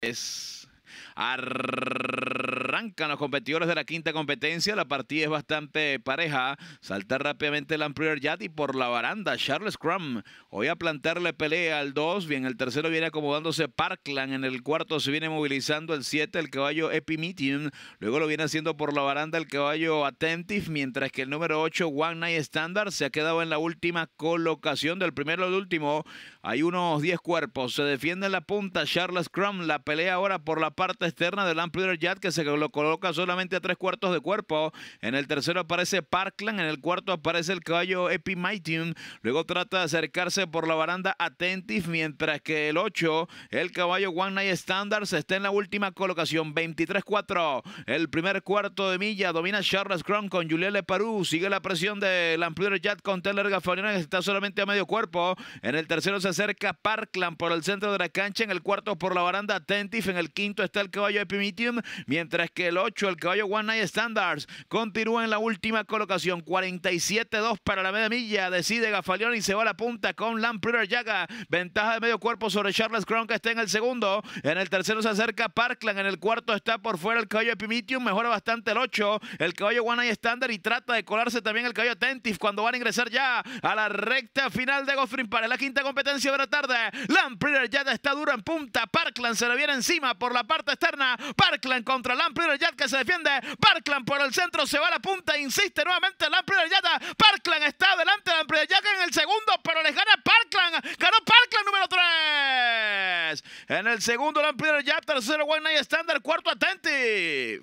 es... Ar los competidores de la quinta competencia. La partida es bastante pareja. Salta rápidamente el el Yat y por la baranda Charles Crum. Hoy a plantarle pelea al 2. Bien, el tercero viene acomodándose Parkland. En el cuarto se viene movilizando el 7, el caballo Meeting, Luego lo viene haciendo por la baranda el caballo Attentive. Mientras que el número 8, One Night Standard, se ha quedado en la última colocación del primero al último. Hay unos 10 cuerpos. Se defiende en la punta Charles Crum. La pelea ahora por la parte externa del Lamprier Yat que se colocó coloca solamente a tres cuartos de cuerpo. En el tercero aparece Parkland, en el cuarto aparece el caballo Epimitium. Luego trata de acercarse por la baranda Attentive, mientras que el 8, el caballo One Night Standards, está en la última colocación, 23-4. El primer cuarto de milla domina Charles Crown con le Leparú. Sigue la presión del amplio Jet con Teller Gaffarian, que está solamente a medio cuerpo. En el tercero se acerca Parkland por el centro de la cancha, en el cuarto por la baranda Attentive, en el quinto está el caballo Epimitium, mientras que que el 8, el caballo One Night Standards, continúa en la última colocación. 47-2 para la media milla. Decide Gafalión y se va a la punta con Lamprider Yaga. Ventaja de medio cuerpo sobre Charles Crown que está en el segundo. En el tercero se acerca Parkland. En el cuarto está por fuera el caballo Epimitium. Mejora bastante el 8. El caballo One Night Standard y trata de colarse también el caballo Tentif cuando van a ingresar ya a la recta final de Goffrin para la quinta competencia de la tarde. Lamprider Yaga está dura en punta. Parkland se lo viene encima por la parte externa. Parkland contra Lampreter el que se defiende. Parkland por el centro se va a la punta. Insiste nuevamente la primera yata. Parkland está adelante la ya que en el segundo, pero les gana Parkland. Ganó Parkland número 3. En el segundo, el Primer Tercero, One Night Standard. Cuarto, Attentive.